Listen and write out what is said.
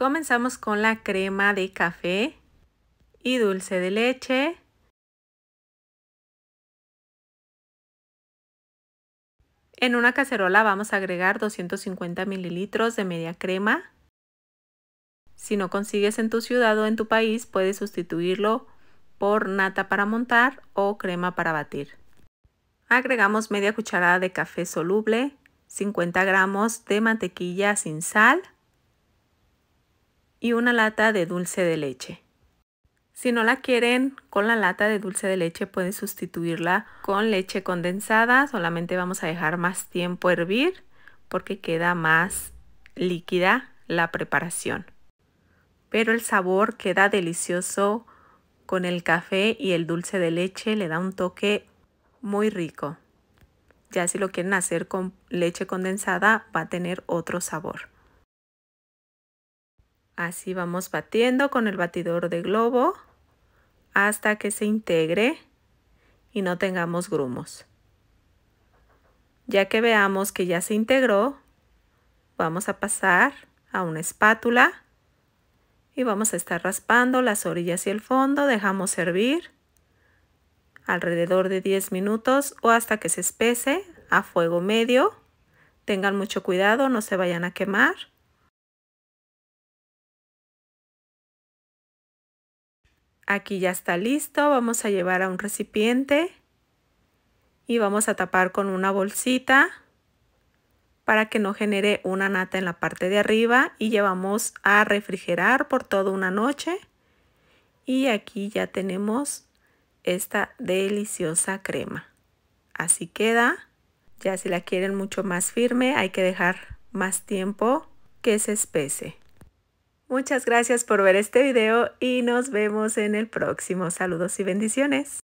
Comenzamos con la crema de café y dulce de leche. En una cacerola vamos a agregar 250 mililitros de media crema. Si no consigues en tu ciudad o en tu país, puedes sustituirlo por nata para montar o crema para batir. Agregamos media cucharada de café soluble, 50 gramos de mantequilla sin sal, y una lata de dulce de leche. Si no la quieren con la lata de dulce de leche, pueden sustituirla con leche condensada. Solamente vamos a dejar más tiempo hervir porque queda más líquida la preparación. Pero el sabor queda delicioso con el café y el dulce de leche. Le da un toque muy rico. Ya si lo quieren hacer con leche condensada, va a tener otro sabor. Así vamos batiendo con el batidor de globo hasta que se integre y no tengamos grumos. Ya que veamos que ya se integró, vamos a pasar a una espátula y vamos a estar raspando las orillas y el fondo. Dejamos hervir alrededor de 10 minutos o hasta que se espese a fuego medio. Tengan mucho cuidado, no se vayan a quemar. Aquí ya está listo. Vamos a llevar a un recipiente y vamos a tapar con una bolsita para que no genere una nata en la parte de arriba y llevamos a refrigerar por toda una noche. Y aquí ya tenemos esta deliciosa crema. Así queda. Ya si la quieren mucho más firme hay que dejar más tiempo que se espese. Muchas gracias por ver este video y nos vemos en el próximo. Saludos y bendiciones.